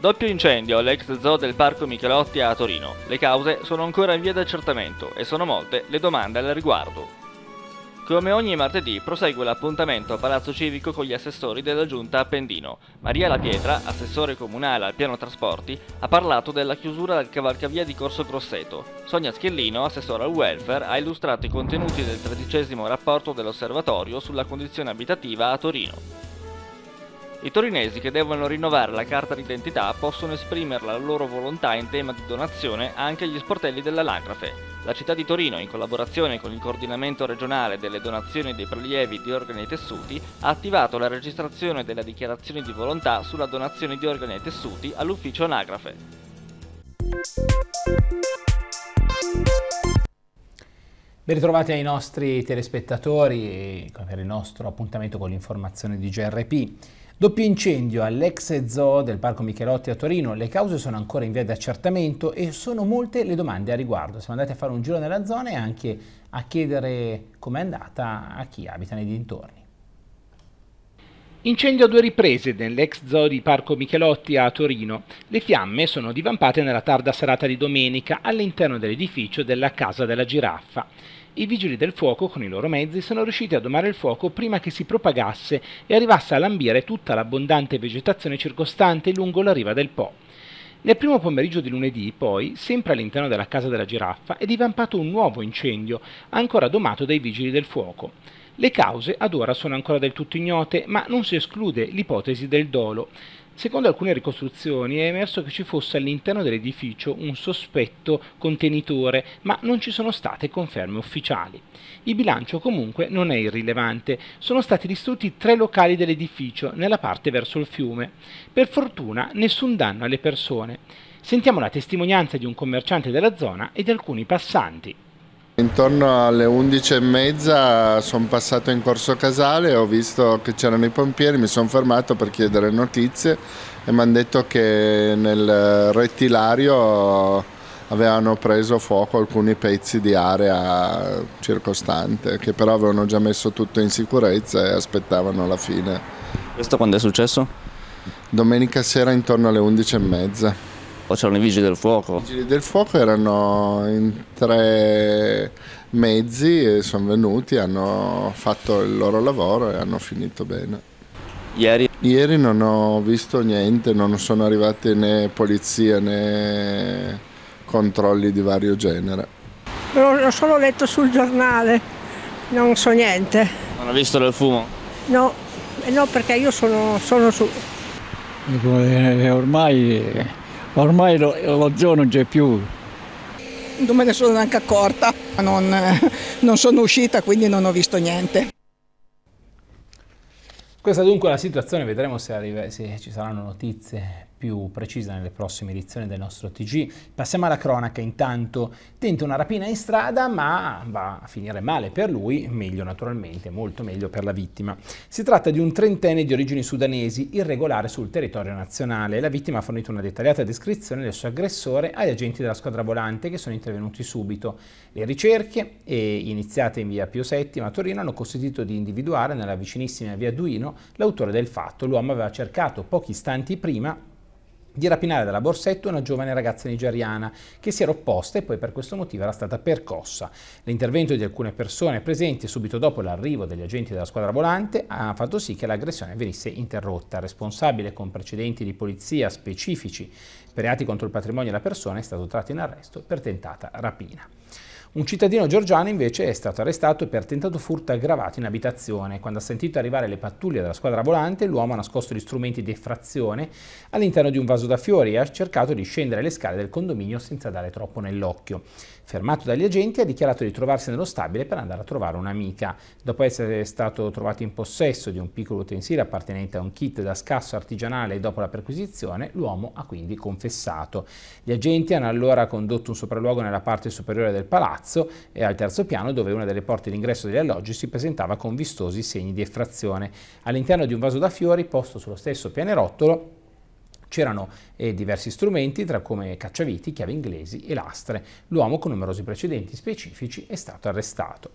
Doppio incendio all'ex zoo del Parco Michelotti a Torino. Le cause sono ancora in via d'accertamento e sono molte le domande al riguardo. Come ogni martedì prosegue l'appuntamento a Palazzo Civico con gli assessori della giunta Appendino. Maria La Pietra, assessore comunale al piano trasporti, ha parlato della chiusura del cavalcavia di Corso Grosseto. Sonia Schellino, assessora al welfare, ha illustrato i contenuti del tredicesimo rapporto dell'osservatorio sulla condizione abitativa a Torino. I torinesi che devono rinnovare la carta d'identità possono esprimere la loro volontà in tema di donazione anche agli sportelli dell'Anagrafe. La città di Torino, in collaborazione con il coordinamento regionale delle donazioni dei prelievi di organi e tessuti, ha attivato la registrazione della dichiarazione di volontà sulla donazione di organi e tessuti all'ufficio Anagrafe. Ben ritrovati ai nostri telespettatori per eh, il nostro appuntamento con l'informazione di GRP. Doppio incendio all'ex zoo del Parco Michelotti a Torino, le cause sono ancora in via di accertamento e sono molte le domande a riguardo. Siamo andati a fare un giro nella zona e anche a chiedere com'è andata a chi abita nei dintorni. Incendio a due riprese nell'ex zoo di Parco Michelotti a Torino. Le fiamme sono divampate nella tarda serata di domenica all'interno dell'edificio della Casa della Giraffa i vigili del fuoco con i loro mezzi sono riusciti a domare il fuoco prima che si propagasse e arrivasse a lambire tutta l'abbondante vegetazione circostante lungo la riva del Po. Nel primo pomeriggio di lunedì, poi, sempre all'interno della casa della giraffa, è divampato un nuovo incendio, ancora domato dai vigili del fuoco. Le cause ad ora sono ancora del tutto ignote, ma non si esclude l'ipotesi del dolo. Secondo alcune ricostruzioni è emerso che ci fosse all'interno dell'edificio un sospetto contenitore, ma non ci sono state conferme ufficiali. Il bilancio comunque non è irrilevante, sono stati distrutti tre locali dell'edificio nella parte verso il fiume. Per fortuna nessun danno alle persone. Sentiamo la testimonianza di un commerciante della zona e di alcuni passanti. Intorno alle 11 e mezza sono passato in corso Casale, ho visto che c'erano i pompieri, mi sono fermato per chiedere notizie e mi hanno detto che nel rettilario avevano preso fuoco alcuni pezzi di area circostante che però avevano già messo tutto in sicurezza e aspettavano la fine. Questo quando è successo? Domenica sera intorno alle 11 e mezza o c'erano i vigili del fuoco? I vigili del fuoco erano in tre mezzi, e sono venuti, hanno fatto il loro lavoro e hanno finito bene. Ieri? Ieri non ho visto niente, non sono arrivate né polizia né controlli di vario genere. L'ho solo letto sul giornale, non so niente. Non ho visto del fumo? No, eh, no perché io sono, sono su. Eh, ormai ormai lo, lo zoo non c'è più. Non me ne sono neanche accorta, non, eh, non sono uscita quindi non ho visto niente. Questa dunque è la situazione, vedremo se, arriva, se ci saranno notizie più precisa nelle prossime edizioni del nostro TG. Passiamo alla cronaca intanto, tenta una rapina in strada ma va a finire male per lui, meglio naturalmente, molto meglio per la vittima. Si tratta di un trentenne di origini sudanesi, irregolare sul territorio nazionale. La vittima ha fornito una dettagliata descrizione del suo aggressore agli agenti della squadra volante che sono intervenuti subito. Le ricerche, iniziate in via Pio VII a Torino, hanno consentito di individuare nella vicinissima via Duino l'autore del fatto. L'uomo aveva cercato pochi istanti prima di rapinare dalla borsetta una giovane ragazza nigeriana che si era opposta e poi per questo motivo era stata percossa. L'intervento di alcune persone presenti subito dopo l'arrivo degli agenti della squadra volante ha fatto sì che l'aggressione venisse interrotta. Responsabile con precedenti di polizia specifici per reati contro il patrimonio della persona è stato tratto in arresto per tentata rapina. Un cittadino georgiano invece è stato arrestato per tentato furto aggravato in abitazione. Quando ha sentito arrivare le pattuglie della squadra volante, l'uomo ha nascosto gli strumenti di effrazione all'interno di un vaso da fiori e ha cercato di scendere le scale del condominio senza dare troppo nell'occhio. Fermato dagli agenti ha dichiarato di trovarsi nello stabile per andare a trovare un'amica. Dopo essere stato trovato in possesso di un piccolo utensile appartenente a un kit da scasso artigianale dopo la perquisizione, l'uomo ha quindi confessato. Gli agenti hanno allora condotto un sopralluogo nella parte superiore del palazzo palazzo e al terzo piano dove una delle porte d'ingresso degli alloggi si presentava con vistosi segni di effrazione. All'interno di un vaso da fiori posto sullo stesso pianerottolo C'erano eh, diversi strumenti, tra come cacciaviti, chiavi inglesi e lastre. L'uomo, con numerosi precedenti specifici, è stato arrestato.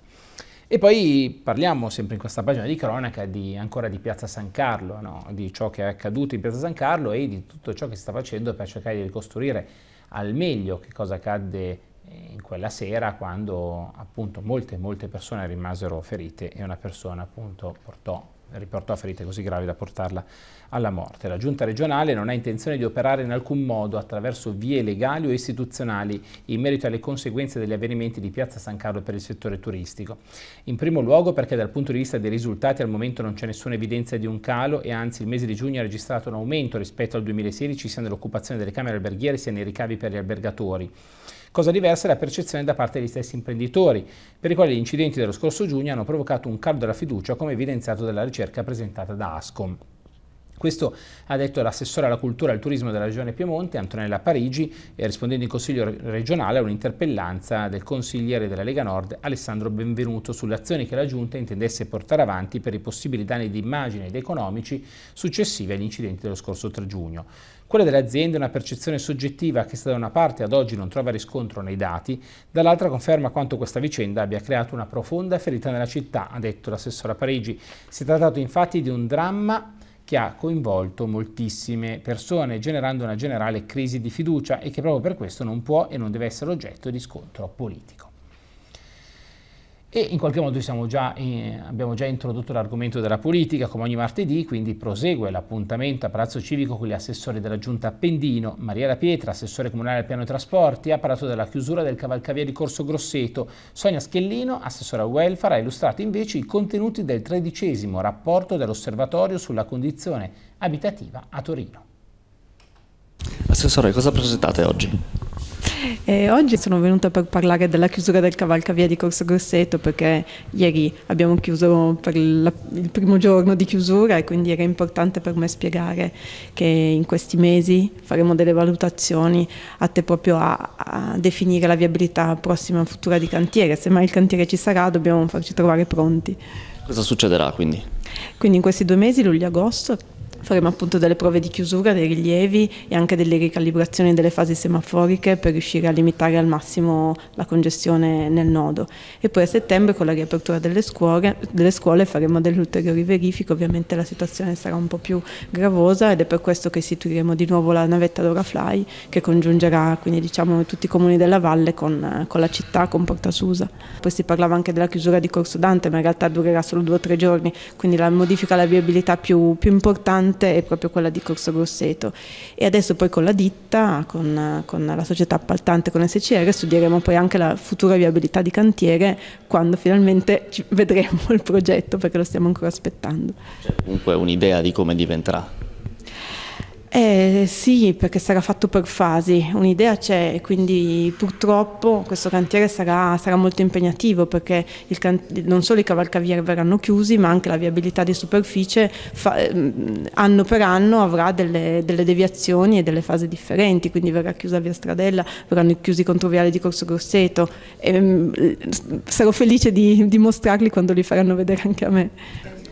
E poi parliamo sempre in questa pagina di cronaca di, ancora di Piazza San Carlo, no? di ciò che è accaduto in Piazza San Carlo e di tutto ciò che si sta facendo per cercare di ricostruire al meglio che cosa accadde in quella sera quando appunto molte molte persone rimasero ferite e una persona appunto portò, riportò ferite così gravi da portarla alla morte. La giunta regionale non ha intenzione di operare in alcun modo attraverso vie legali o istituzionali in merito alle conseguenze degli avvenimenti di Piazza San Carlo per il settore turistico. In primo luogo perché dal punto di vista dei risultati al momento non c'è nessuna evidenza di un calo e anzi il mese di giugno ha registrato un aumento rispetto al 2016 sia nell'occupazione delle camere alberghiere sia nei ricavi per gli albergatori. Cosa diversa è la percezione da parte degli stessi imprenditori, per i quali gli incidenti dello scorso giugno hanno provocato un calo della fiducia come evidenziato dalla ricerca presentata da Ascom. Questo ha detto l'assessore alla cultura e al turismo della Regione Piemonte, Antonella Parigi, rispondendo in Consiglio regionale a un'interpellanza del consigliere della Lega Nord, Alessandro Benvenuto, sulle azioni che la Giunta intendesse portare avanti per i possibili danni di immagine ed economici successivi agli incidenti dello scorso 3 giugno. Quella dell'azienda è una percezione soggettiva che se da una parte ad oggi non trova riscontro nei dati, dall'altra conferma quanto questa vicenda abbia creato una profonda ferita nella città, ha detto l'assessora Parigi. Si è trattato infatti di un dramma che ha coinvolto moltissime persone, generando una generale crisi di fiducia e che proprio per questo non può e non deve essere oggetto di scontro politico. E in qualche modo già in, eh, abbiamo già introdotto l'argomento della politica, come ogni martedì, quindi prosegue l'appuntamento a Palazzo Civico con gli assessori della Giunta Appendino, Mariela Pietra, assessore comunale al piano dei trasporti, ha parlato della chiusura del cavalcavia di Corso Grosseto, Sonia Schellino, assessora welfare, ha illustrato invece i contenuti del tredicesimo rapporto dell'osservatorio sulla condizione abitativa a Torino. Assessore, cosa presentate oggi? E oggi sono venuta per parlare della chiusura del cavalcavia di Corso Grosseto perché ieri abbiamo chiuso per la, il primo giorno di chiusura e quindi era importante per me spiegare che in questi mesi faremo delle valutazioni atte proprio a, a definire la viabilità prossima e futura di cantiere. Se mai il cantiere ci sarà dobbiamo farci trovare pronti. Cosa succederà quindi? Quindi in questi due mesi, luglio agosto, faremo appunto delle prove di chiusura, dei rilievi e anche delle ricalibrazioni delle fasi semaforiche per riuscire a limitare al massimo la congestione nel nodo. E poi a settembre con la riapertura delle scuole, delle scuole faremo delle ulteriori verifiche, ovviamente la situazione sarà un po' più gravosa ed è per questo che istituiremo di nuovo la navetta d'Orafly che congiungerà quindi diciamo tutti i comuni della valle con, con la città, con Porta Susa. Poi si parlava anche della chiusura di Corso Dante, ma in realtà durerà solo due o tre giorni, quindi la modifica alla viabilità più, più importante importante è proprio quella di Corso Grosseto e adesso poi con la ditta, con, con la società appaltante, con SCR studieremo poi anche la futura viabilità di cantiere quando finalmente vedremo il progetto perché lo stiamo ancora aspettando. C'è comunque un'idea di come diventerà eh, sì, perché sarà fatto per fasi, un'idea c'è, quindi purtroppo questo cantiere sarà, sarà molto impegnativo perché non solo i cavalcavia verranno chiusi, ma anche la viabilità di superficie fa, ehm, anno per anno avrà delle, delle, deviazioni e delle fasi differenti, quindi verrà chiusa via Stradella, verranno chiusi i controviali di Corso Grosseto. E, ehm, sarò felice di, di mostrarli quando li faranno vedere anche a me.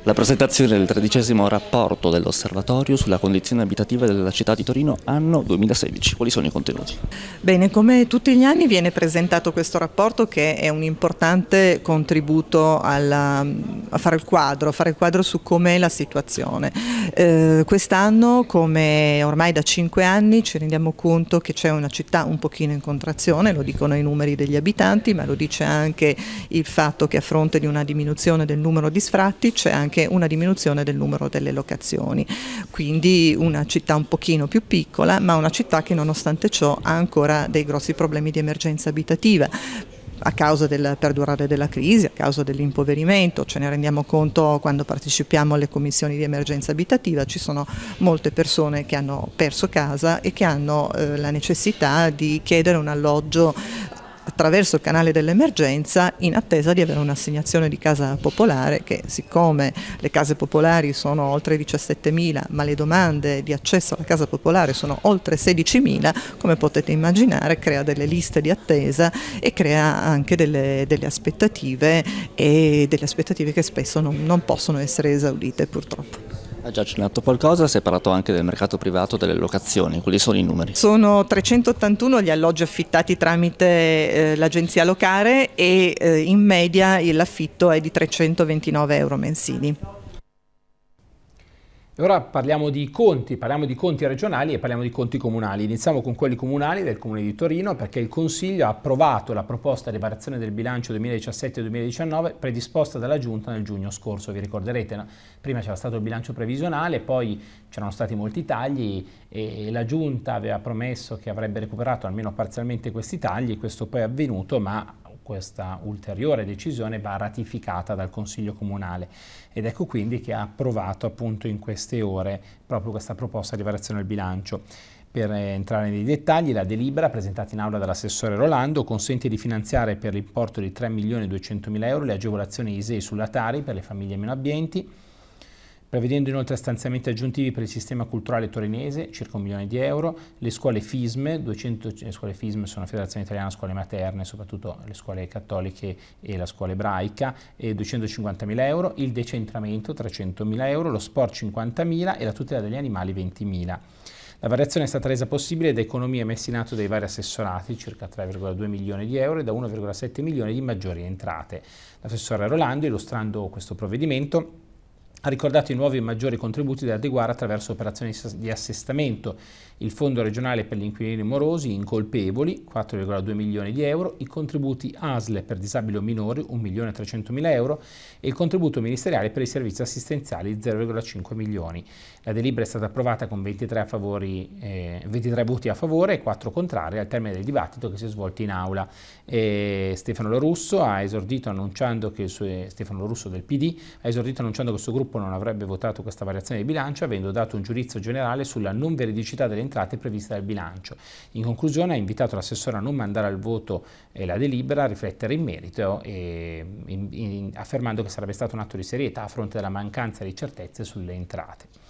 La presentazione del tredicesimo rapporto dell'Osservatorio sulla condizione abitativa della città di Torino anno 2016. Quali sono i contenuti? Bene, come tutti gli anni viene presentato questo rapporto che è un importante contributo alla, a fare il quadro, a fare il quadro su com'è la situazione. Eh, Quest'anno, come ormai da cinque anni, ci rendiamo conto che c'è una città un pochino in contrazione, lo dicono i numeri degli abitanti, ma lo dice anche il fatto che a fronte di una diminuzione del numero di sfratti c'è anche anche una diminuzione del numero delle locazioni, quindi una città un pochino più piccola ma una città che nonostante ciò ha ancora dei grossi problemi di emergenza abitativa a causa del perdurare della crisi, a causa dell'impoverimento, ce ne rendiamo conto quando partecipiamo alle commissioni di emergenza abitativa, ci sono molte persone che hanno perso casa e che hanno eh, la necessità di chiedere un alloggio attraverso il canale dell'emergenza in attesa di avere un'assegnazione di casa popolare che siccome le case popolari sono oltre 17.000 ma le domande di accesso alla casa popolare sono oltre 16.000 come potete immaginare crea delle liste di attesa e crea anche delle, delle aspettative e delle aspettative che spesso non, non possono essere esaudite purtroppo. Ha già accennato qualcosa, si è parlato anche del mercato privato delle locazioni, quali sono i numeri? Sono 381 gli alloggi affittati tramite eh, l'agenzia locale e eh, in media l'affitto è di 329 euro mensili ora parliamo di conti, parliamo di conti regionali e parliamo di conti comunali. Iniziamo con quelli comunali del Comune di Torino perché il Consiglio ha approvato la proposta di variazione del bilancio 2017-2019 predisposta dalla Giunta nel giugno scorso. Vi ricorderete, no? prima c'era stato il bilancio previsionale, poi c'erano stati molti tagli e la Giunta aveva promesso che avrebbe recuperato almeno parzialmente questi tagli, e questo poi è avvenuto ma questa ulteriore decisione va ratificata dal Consiglio Comunale ed ecco quindi che ha approvato appunto in queste ore proprio questa proposta di variazione del bilancio. Per eh, entrare nei dettagli, la delibera presentata in aula dall'assessore Rolando consente di finanziare per l'importo di 3.200.000 euro le agevolazioni ISEE sulla Tari per le famiglie meno abbienti, prevedendo inoltre stanziamenti aggiuntivi per il sistema culturale torinese, circa un milione di euro, le scuole FISME, 200, le eh, scuole FISME sono la Federazione Italiana Scuole Materne, soprattutto le scuole cattoliche e la scuola ebraica, 250 mila euro, il decentramento 300 mila euro, lo sport 50 mila e la tutela degli animali 20 mila. La variazione è stata resa possibile da economie messe in atto dai vari assessorati, circa 3,2 milioni di euro, e da 1,7 milioni di maggiori entrate. L'assessore Rolando, illustrando questo provvedimento, ha ricordato i nuovi e maggiori contributi da adeguare attraverso operazioni di assestamento, il Fondo regionale per gli inquilini morosi incolpevoli 4,2 milioni di euro, i contributi ASLE per disabili o minori 1 milione e 300 mila euro e il contributo ministeriale per i servizi assistenziali 0,5 milioni. La delibera è stata approvata con 23, favori, eh, 23 voti a favore e 4 contrari al termine del dibattito che si è svolto in aula. Eh, Stefano Lorusso ha esordito annunciando che il suo, Stefano Lorusso del PD ha esordito annunciando che il suo gruppo non avrebbe votato questa variazione di bilancio avendo dato un giudizio generale sulla non veridicità delle entrate previste dal bilancio. In conclusione ha invitato l'assessore a non mandare al voto eh, la delibera, a riflettere in merito eh, in, in, affermando che sarebbe stato un atto di serietà a fronte della mancanza di certezze sulle entrate.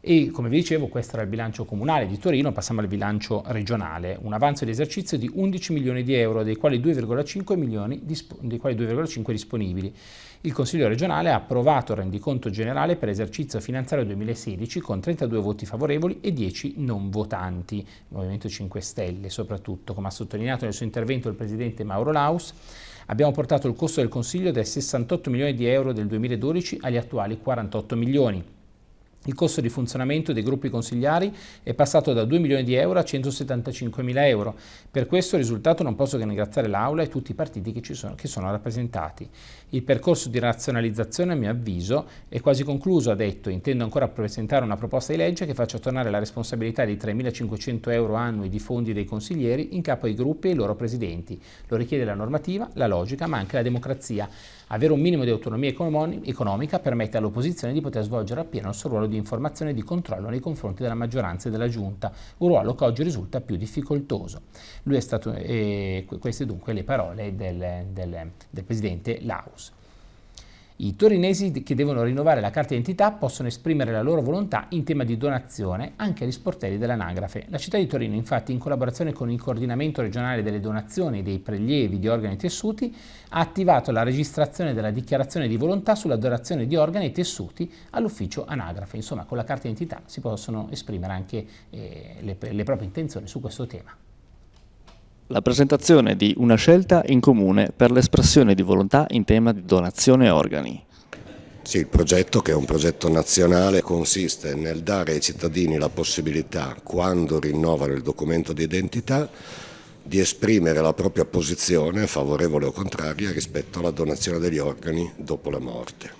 E come vi dicevo, questo era il bilancio comunale di Torino, passiamo al bilancio regionale, un avanzo di esercizio di 11 milioni di euro, dei quali 2,5 milioni disp- dei quali 2,5 disponibili. Il Consiglio regionale ha approvato il rendiconto generale per l'esercizio finanziario 2016 con 32 voti favorevoli e 10 non votanti, Movimento 5 Stelle soprattutto, come ha sottolineato nel suo intervento il presidente Mauro Laus. Abbiamo portato il costo del Consiglio dai 68 milioni di euro del 2012 agli attuali 48 milioni. Il costo di funzionamento dei gruppi consigliari è passato da 2 milioni di euro a 175 mila euro. Per questo risultato non posso che ringraziare l'Aula e tutti i partiti che, sono, che sono rappresentati. Il percorso di razionalizzazione, a mio avviso, è quasi concluso, ha detto. Intendo ancora presentare una proposta di legge che faccia tornare la responsabilità di 3.500 euro annui di fondi dei consiglieri in capo ai gruppi e ai loro presidenti. Lo richiede la normativa, la logica, ma anche la democrazia. Avere un minimo di autonomia economica permette all'opposizione di poter svolgere appieno il suo ruolo di informazione e di controllo nei confronti della maggioranza e della giunta, un ruolo che oggi risulta più difficoltoso. Lui è stato, eh, queste dunque le parole del, del, del presidente Laus. I torinesi che devono rinnovare la carta d'identità possono esprimere la loro volontà in tema di donazione anche agli sportelli dell'anagrafe. La città di Torino, infatti, in collaborazione con il coordinamento regionale delle donazioni dei prelievi di organi e tessuti, ha attivato la registrazione della dichiarazione di volontà sulla donazione di organi e tessuti all'ufficio anagrafe. Insomma, con la carta d'identità si possono esprimere anche eh, le, le proprie intenzioni su questo tema la presentazione di una scelta in comune per l'espressione di volontà in tema di donazione organi. Sì, il progetto che è un progetto nazionale consiste nel dare ai cittadini la possibilità, quando rinnovano il documento di identità, di esprimere la propria posizione, favorevole o contraria, rispetto alla donazione degli organi dopo la morte.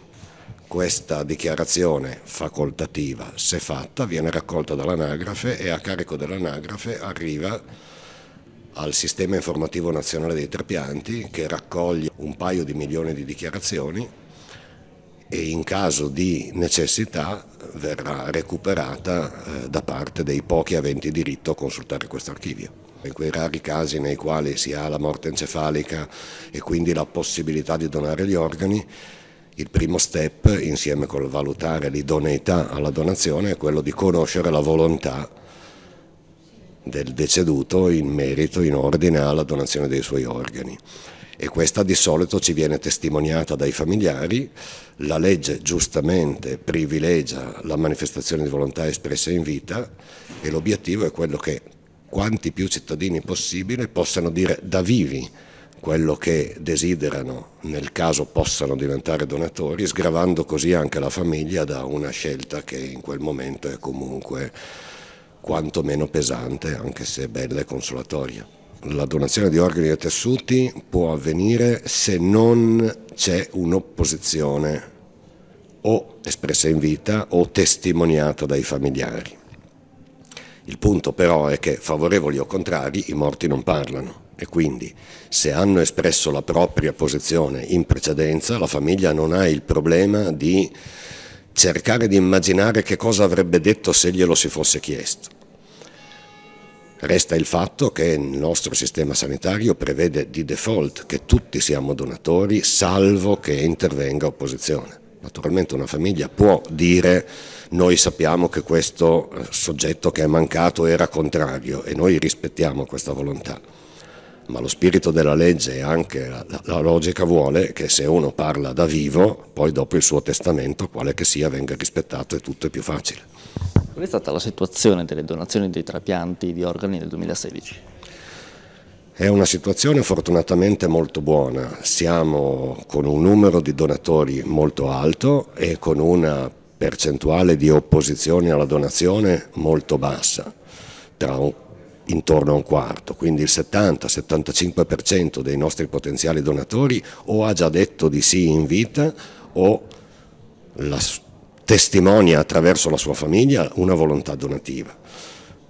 Questa dichiarazione facoltativa, se fatta, viene raccolta dall'anagrafe e a carico dell'anagrafe arriva al Sistema Informativo Nazionale dei Trapianti che raccoglie un paio di milioni di dichiarazioni e in caso di necessità verrà recuperata eh, da parte dei pochi aventi diritto a consultare questo archivio. In quei rari casi nei quali si ha la morte encefalica e quindi la possibilità di donare gli organi, il primo step, insieme col valutare l'idoneità alla donazione, è quello di conoscere la volontà del deceduto in merito, in ordine alla donazione dei suoi organi. E questa di solito ci viene testimoniata dai familiari, la legge giustamente privilegia la manifestazione di volontà espressa in vita e l'obiettivo è quello che quanti più cittadini possibile possano dire da vivi quello che desiderano, nel caso possano diventare donatori, sgravando così anche la famiglia da una scelta che in quel momento è comunque quanto meno pesante, anche se bella e consolatoria. La donazione di organi e tessuti può avvenire se non c'è un'opposizione o espressa in vita o testimoniata dai familiari. Il punto però è che favorevoli o contrari i morti non parlano e quindi se hanno espresso la propria posizione in precedenza la famiglia non ha il problema di cercare di immaginare che cosa avrebbe detto se glielo si fosse chiesto. Resta il fatto che il nostro sistema sanitario prevede di default che tutti siamo donatori salvo che intervenga opposizione. Naturalmente una famiglia può dire noi sappiamo che questo eh, soggetto che è mancato era contrario e noi rispettiamo questa volontà ma lo spirito della legge e anche la, la, logica vuole che se uno parla da vivo, poi dopo il suo testamento, quale che sia, venga rispettato e tutto è più facile. Qual è stata la situazione delle donazioni dei trapianti di organi nel 2016? È una situazione fortunatamente molto buona, siamo con un numero di donatori molto alto e con una percentuale di opposizione alla donazione molto bassa, tra un intorno a un quarto, quindi il 70-75% dei nostri potenziali donatori o ha già detto di sì in vita o la testimonia attraverso la sua famiglia una volontà donativa.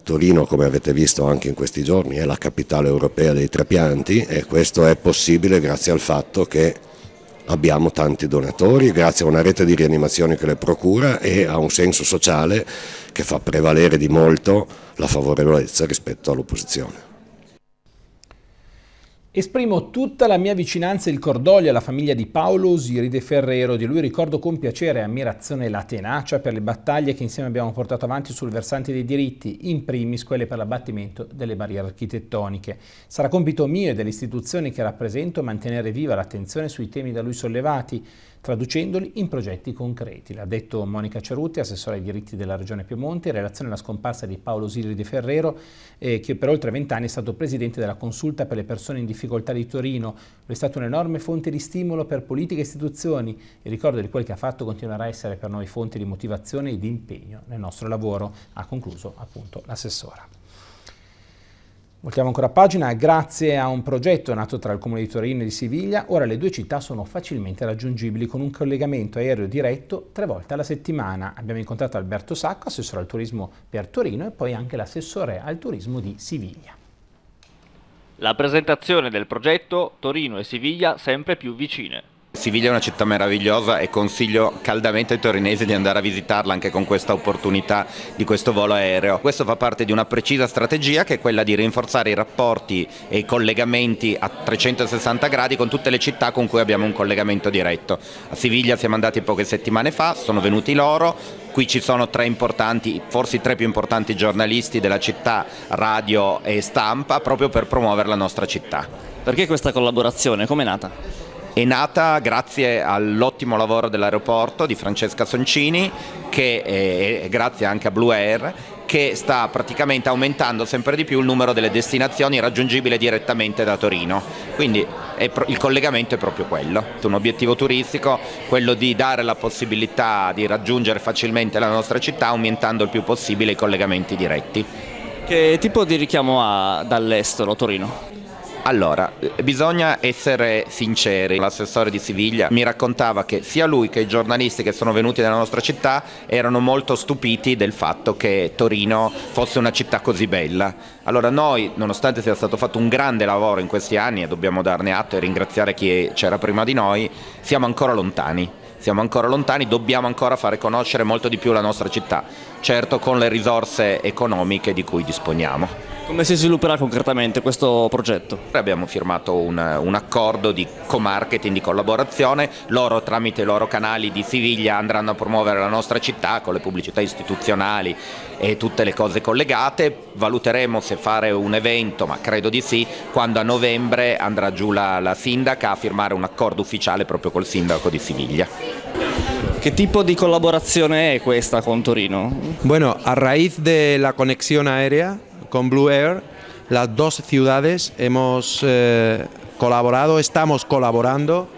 Torino, come avete visto anche in questi giorni, è la capitale europea dei trapianti e questo è possibile grazie al fatto che abbiamo tanti donatori grazie a una rete di rianimazione che le procura e a un senso sociale che fa prevalere di molto la favorevolezza rispetto all'opposizione. Esprimo tutta la mia vicinanza e il cordoglio alla famiglia di Paolo Osiride Ferrero, di lui ricordo con piacere e ammirazione la tenacia per le battaglie che insieme abbiamo portato avanti sul versante dei diritti, in primis quelle per l'abbattimento delle barriere architettoniche. Sarà compito mio e delle istituzioni che rappresento mantenere viva l'attenzione sui temi da lui sollevati, traducendoli in progetti concreti. L'ha detto Monica Cerutti, assessore ai diritti della Regione Piemonte, in relazione alla scomparsa di Paolo Silvi De Ferrero, eh, che per oltre vent'anni è stato presidente della Consulta per le persone in difficoltà di Torino. Lui è stato un'enorme fonte di stimolo per politiche e istituzioni. Il ricordo di quel che ha fatto continuerà a essere per noi fonte di motivazione e di impegno nel nostro lavoro, ha concluso appunto l'assessora. Voltiamo ancora a pagina, grazie a un progetto nato tra il Comune di Torino e di Siviglia, ora le due città sono facilmente raggiungibili con un collegamento aereo diretto tre volte alla settimana. Abbiamo incontrato Alberto Sacco, assessore al turismo per Torino e poi anche l'assessore al turismo di Siviglia. La presentazione del progetto Torino e Siviglia sempre più vicine. Siviglia è una città meravigliosa e consiglio caldamente ai torinesi di andare a visitarla anche con questa opportunità di questo volo aereo. Questo fa parte di una precisa strategia che è quella di rinforzare i rapporti e i collegamenti a 360 gradi con tutte le città con cui abbiamo un collegamento diretto. A Siviglia siamo andati poche settimane fa, sono venuti loro, qui ci sono tre importanti, forse i tre più importanti giornalisti della città, radio e stampa, proprio per promuovere la nostra città. Perché questa collaborazione? Come è nata? È nata grazie all'ottimo lavoro dell'aeroporto di Francesca Soncini, che è, eh, grazie anche a Blue Air, che sta praticamente aumentando sempre di più il numero delle destinazioni raggiungibili direttamente da Torino. Quindi il collegamento è proprio quello, è un obiettivo turistico, quello di dare la possibilità di raggiungere facilmente la nostra città aumentando il più possibile i collegamenti diretti. Che tipo di richiamo ha dall'estero Torino? Allora, bisogna essere sinceri. L'assessore di Siviglia mi raccontava che sia lui che i giornalisti che sono venuti nella nostra città erano molto stupiti del fatto che Torino fosse una città così bella. Allora noi, nonostante sia stato fatto un grande lavoro in questi anni e dobbiamo darne atto e ringraziare chi c'era prima di noi, siamo ancora lontani siamo ancora lontani, dobbiamo ancora fare conoscere molto di più la nostra città, certo con le risorse economiche di cui disponiamo. Come si svilupperà concretamente questo progetto? Abbiamo firmato un, un accordo di co-marketing, di collaborazione, loro tramite i loro canali di Siviglia andranno a promuovere la nostra città con le pubblicità istituzionali e tutte le cose collegate, valuteremo se fare un evento, ma credo di sì, quando a novembre andrà giù la, la sindaca a firmare un accordo ufficiale proprio col sindaco di Siviglia. ¿Qué tipo de colaboración es esta con Torino? Bueno, a raíz de la conexión aérea con Blue Air, las dos ciudades hemos eh, colaborado, estamos colaborando.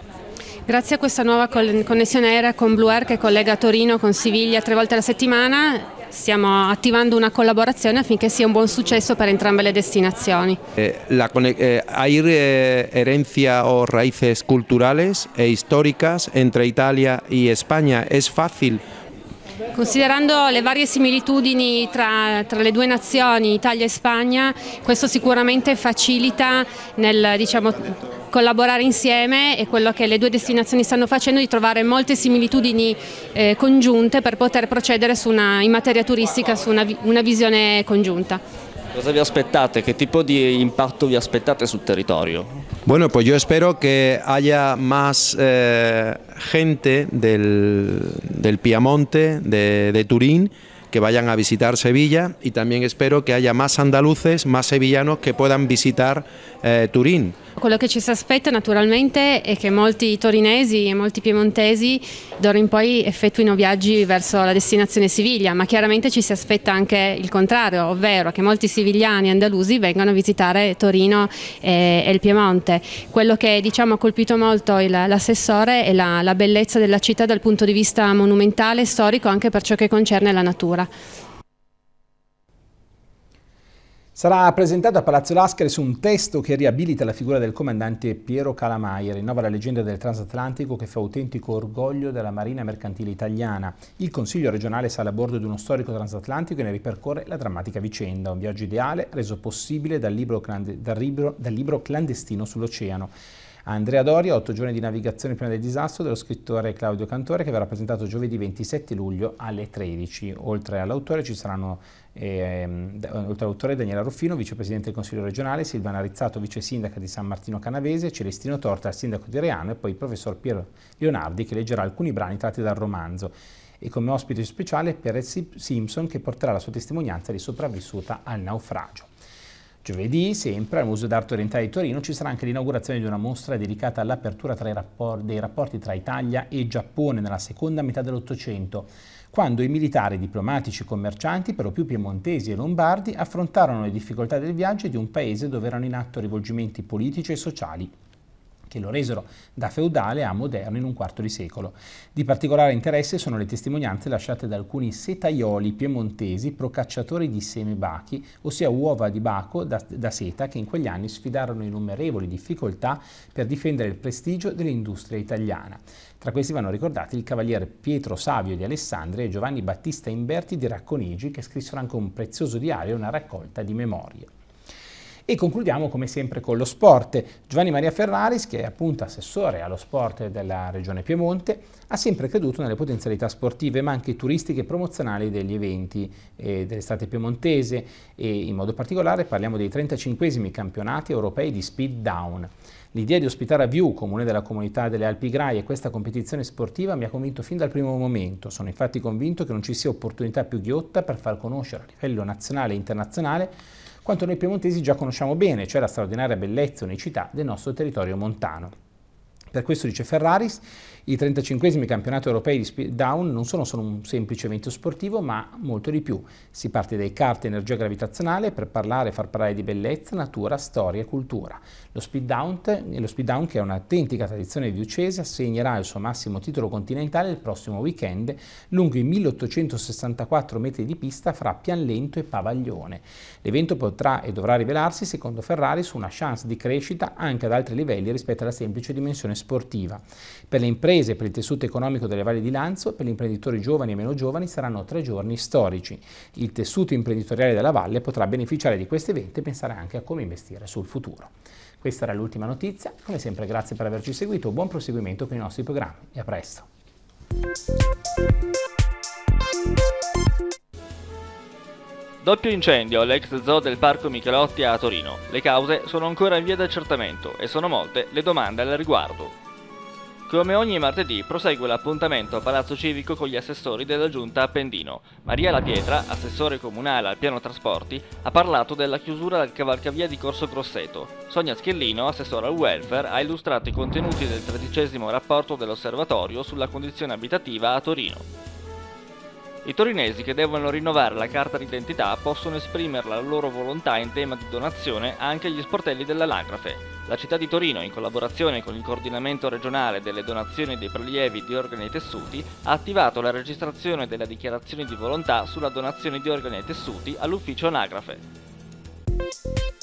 Gracias a questa nueva conexión aérea con Blue Air che collega Torino con Siviglia tre volte la settimana, stiamo attivando una collaborazione affinché sea un buen successo para entrambe le destinazioni. Eh, la, eh, hay herencia o raíces culturales e históricas entre Italia y España. Es fácil Considerando le varie similitudini tra, tra, le due nazioni, Italia e Spagna, questo sicuramente facilita nel diciamo, collaborare insieme e quello che le due destinazioni stanno facendo di trovare molte similitudini eh, congiunte per poter procedere una, in materia turistica su una, una visione congiunta. Cosa vi aspettate? Che tipo di impatto vi aspettate sul territorio? Bueno, pues yo espero que haya más eh, gente del, Piamonte, de Turín, que vayan a visitar Sevilla y también espero que haya más andaluces, más sevillanos que puedan visitar eh, Turín. Quello che ci si aspetta naturalmente è che molti torinesi e molti piemontesi d'ora in poi effettuino viaggi verso la destinazione Siviglia, ma chiaramente ci si aspetta anche il contrario, ovvero che molti sivigliani andalusi vengano a visitare Torino e, e, il Piemonte. Quello che diciamo, ha colpito molto l'assessore è la, la bellezza della città dal punto di vista monumentale, storico, anche per ciò che concerne la natura. Sara. Sarà presentato a Palazzo Lascari su un testo che riabilita la figura del comandante Piero Calamai e rinnova la leggenda del transatlantico che fa autentico orgoglio della Marina Mercantile Italiana. Il Consiglio regionale sale a bordo di uno storico transatlantico e ne ripercorre la drammatica vicenda, un viaggio ideale reso possibile dal libro, dal libro, dal libro clandestino sull'oceano. Andrea Doria, 8 giorni di navigazione prima del disastro dello scrittore Claudio Cantore che verrà presentato giovedì 27 luglio alle 13. Oltre all'autore ci saranno eh, oltre all'autore Daniela Ruffino, vicepresidente del Consiglio regionale, Silvana Rizzato, vice sindaca di San Martino Canavese, Celestino Torta, sindaco di Reano e poi il professor Piero Leonardi che leggerà alcuni brani tratti dal romanzo e come ospite speciale Perez Simpson che porterà la sua testimonianza di sopravvissuta al naufragio. Giovedì, sempre, al Museo d'Arte Orientale di Torino ci sarà anche l'inaugurazione di una mostra dedicata all'apertura rapport dei rapporti tra Italia e Giappone nella seconda metà dell'Ottocento, quando i militari, diplomatici, commercianti, per lo più piemontesi e lombardi, affrontarono le difficoltà del viaggio di un paese dove erano in atto rivolgimenti politici e sociali che lo resero da feudale a moderno in un quarto di secolo. Di particolare interesse sono le testimonianze lasciate da alcuni setaioli piemontesi procacciatori di seme bachi, ossia uova di baco da, da seta che in quegli anni sfidarono innumerevoli difficoltà per difendere il prestigio dell'industria italiana. Tra questi vanno ricordati il cavaliere Pietro Savio di Alessandria e Giovanni Battista Imberti di Racconigi che scrissero anche un prezioso diario e una raccolta di memorie. E concludiamo come sempre con lo sport. Giovanni Maria Ferraris, che è appunto assessore allo sport della Regione Piemonte, ha sempre creduto nelle potenzialità sportive ma anche turistiche e promozionali degli eventi eh, dell'estate piemontese e in modo particolare parliamo dei 35 campionati europei di speed down. L'idea di ospitare a View, comune della comunità delle Alpi Graie, questa competizione sportiva mi ha convinto fin dal primo momento. Sono infatti convinto che non ci sia opportunità più ghiotta per far conoscere a livello nazionale e internazionale quanto noi piemontesi già conosciamo bene, cioè la straordinaria bellezza e unicità del nostro territorio montano. Per questo dice Ferraris, i 35 campionati europei di speed down non sono solo un semplice evento sportivo, ma molto di più. Si parte dai kart energia gravitazionale per parlare e far parlare di bellezza, natura, storia e cultura. Lo speed, down, lo speed down, che è un'autentica tradizione viucese, assegnerà il suo massimo titolo continentale il prossimo weekend lungo i 1864 metri di pista fra Pianlento e Pavaglione. L'evento potrà e dovrà rivelarsi, secondo Ferraris, una chance di crescita anche ad altri livelli rispetto alla semplice dimensione sportiva sportiva. Per le imprese, per il tessuto economico delle valli di Lanzo, per gli imprenditori giovani e meno giovani saranno tre giorni storici. Il tessuto imprenditoriale della valle potrà beneficiare di questo evento e pensare anche a come investire sul futuro. Questa era l'ultima notizia, come sempre grazie per averci seguito, buon proseguimento con i nostri programmi e a presto. Doppio incendio all'ex zoo del Parco Michelotti a Torino. Le cause sono ancora in via d'accertamento e sono molte le domande al riguardo. Come ogni martedì prosegue l'appuntamento a Palazzo Civico con gli assessori della giunta Appendino. Maria La Pietra, assessore comunale al piano trasporti, ha parlato della chiusura del cavalcavia di Corso Grosseto. Sonia Schellino, assessora al welfare, ha illustrato i contenuti del tredicesimo rapporto dell'osservatorio sulla condizione abitativa a Torino. I torinesi che devono rinnovare la carta d'identità possono esprimere la loro volontà in tema di donazione anche agli sportelli dell'anagrafe. La città di Torino, in collaborazione con il coordinamento regionale delle donazioni dei prelievi di organi e tessuti, ha attivato la registrazione della dichiarazione di volontà sulla donazione di organi e tessuti all'ufficio anagrafe.